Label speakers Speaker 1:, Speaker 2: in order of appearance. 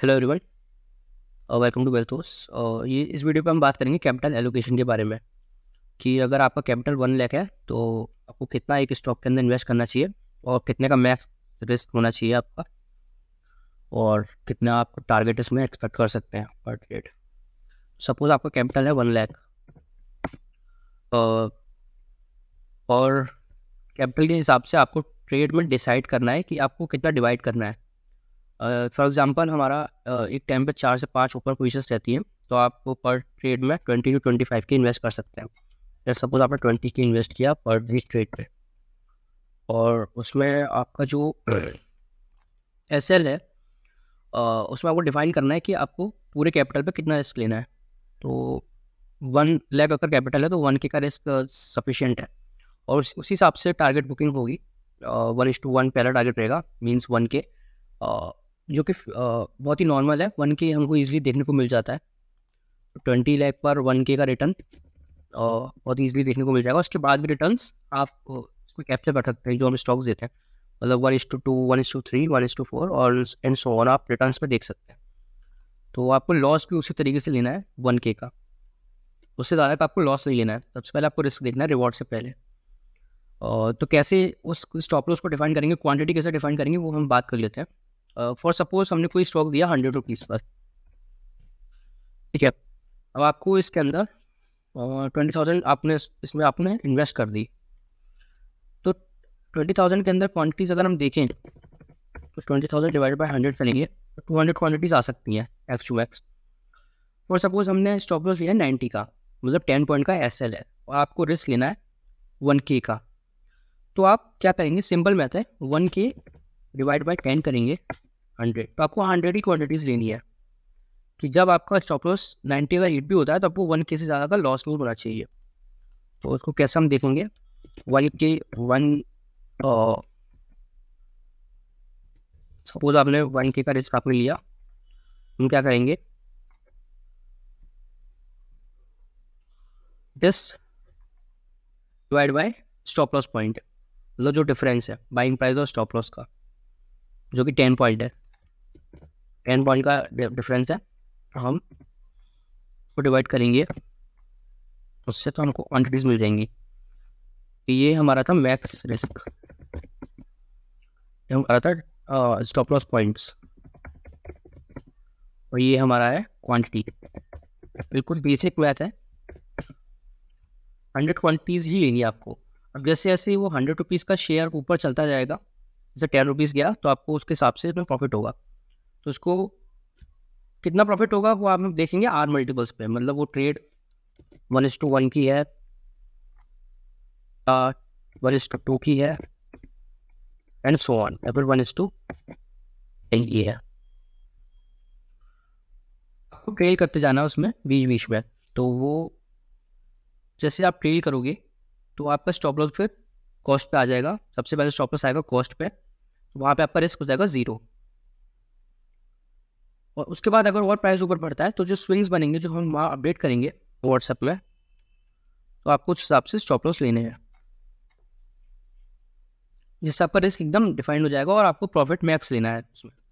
Speaker 1: hello everyone और welcome to wealth और ये इस वीडियो पे हम बात करेंगे कैपिटल एलोकेशन के बारे में कि अगर आपका कैपिटल वन लैख है तो आपको कितना एक स्टॉक के अंदर इन्वेस्ट करना चाहिए और कितने का मैक्स रिस्क होना चाहिए आपका और कितना आप टारगेट इसमें एक्सपेक्ट कर सकते हैं पर ट्रेड सपोज आपका कैपिटल है वन लैख और कैपिटल के हिसाब से आपको ट्रेड में डिसाइड करना है कि आपको कितना डिवाइड करना है फॉर एग्जांपल हमारा uh, एक टाइम पे चार से पाँच ऊपर पोजिशन रहती हैं तो आप पर ट्रेड में ट्वेंटी टू ट्वेंटी फाइव की इन्वेस्ट कर सकते हैं जैसे सपोज आपने ट्वेंटी की इन्वेस्ट किया पर डे ट्रेड पे और उसमें आपका जो एस एल है uh, उसमें आपको डिफाइन करना है कि आपको पूरे कैपिटल पर कितना रिस्क लेना है तो वन लैख अगर कैपिटल है तो वन के का रिस्क सफिशियंट है और उस, उसी हिसाब से टारगेट बुकिंग होगी वन इज टू वन पहला टारगेट रहेगा मीन्स वन के जो कि बहुत ही नॉर्मल है वन के हमको ईजिली देखने को मिल जाता है ट्वेंटी लैख पर वन के का रिटर्न बहुत ईजिली देखने को मिल जाएगा उसके बाद भी रिटर्न आप उसको कैप्चर कर सकते हैं जो हम स्टॉक्स देते हैं मतलब one is two two one is two three one is two four और एंड सो ऑन आप रिटर्न पर देख सकते हैं तो आपको लॉस भी उसी तरीके से लेना है वन के का उससे ज़्यादा तो आपको लॉस नहीं लेना है सबसे पहले आपको रिस्क देखना है रिवॉर्ड से पहले और तो कैसे उस स्टॉप लॉस को डिफाइन करेंगे क्वांटिटी कैसे डिफाइन करेंगे वो हम बात कर लेते हैं फॉर सपोज हमने कोई स्टॉक दिया हंड्रेड रुपीज़ पर ठीक है अब आपको इसके अंदर ट्वेंटी uh, थाउजेंड आपने इसमें आपने इन्वेस्ट कर दी तो ट्वेंटी थाउजेंड के अंदर क्वान्टिटीज़ अगर हम देखें तो twenty thousand divide by hundred करेंगे टू हंड्रेड क्वान्टिटीज़ आ सकती हैं एक्स टू एक्स और सपोज हमने स्टॉप लॉस लिया है नाइन्टी का मतलब टेन पॉइंट का एस एल है और आपको रिस्क लेना है वन के का तो आप क्या करेंगे सिंपल मैथ है वन के डिवाइड बाई टेन करेंगे हंड्रेड तो आपको हंड्रेड ही क्वान्टिटीज़ लेनी है कि जब आपका स्टॉपलॉस नाइन्टी का हिट भी होता है तो आपको वन के से ज़्यादा का लॉस नहीं होना चाहिए तो उसको कैसे हम देखेंगे वन के वन सपोज आपने वन के का रिस्क आपने लिया हम क्या करेंगे this divide by stop loss point मतलब जो डिफरेंस है बाइंग प्राइस और स्टॉप लॉस का जो कि टेन पॉइंट है एन पॉइंट का डिफरेंस है हम को डिवाइड करेंगे उससे तो हमको क्वान्टिटीज मिल जाएंगी तो ये हमारा था मैक्स रिस्क ये हमारा था स्टॉप लॉस पॉइंट्स और ये हमारा है क्वांटिटी बिल्कुल बेसिक मैथ है हंड्रेड क्वान्टिटीज़ ही लेंगी आपको अब जैसे जैसे वो हंड्रेड रुपीज़ का शेयर ऊपर चलता जाएगा जैसे टेन रुपीज़ गया तो आपको उसके हिसाब से उसमें प्रॉफिट होगा तो उसको कितना प्रॉफिट होगा वो आप देखेंगे आर मल्टीपल्स पे मतलब वो trade one is two one की है वन इज टू टू की है एंड सो ऑन या फिर वन इज टू की है आपको ट्रेल करते जाना है उसमें बीच बीच में तो वो जैसे आप ट्रेल करोगे तो आपका स्टॉप लॉस फिर कॉस्ट पे आ जाएगा सबसे पहले स्टॉप लॉस आएगा कॉस्ट पे तो वहाँ पे आपका रिस्क हो जाएगा ज़ीरो और उसके बाद अगर और प्राइस ऊपर बढ़ता है तो जो स्विंग्स बनेंगे जो हम वहाँ अपडेट करेंगे व्हाट्सएप में तो आपको उस हिसाब से स्टॉप लॉस लेने हैं जिससे आपका रिस्क एकदम डिफाइंड हो जाएगा और आपको प्रॉफिट मैक्स लेना है उसमें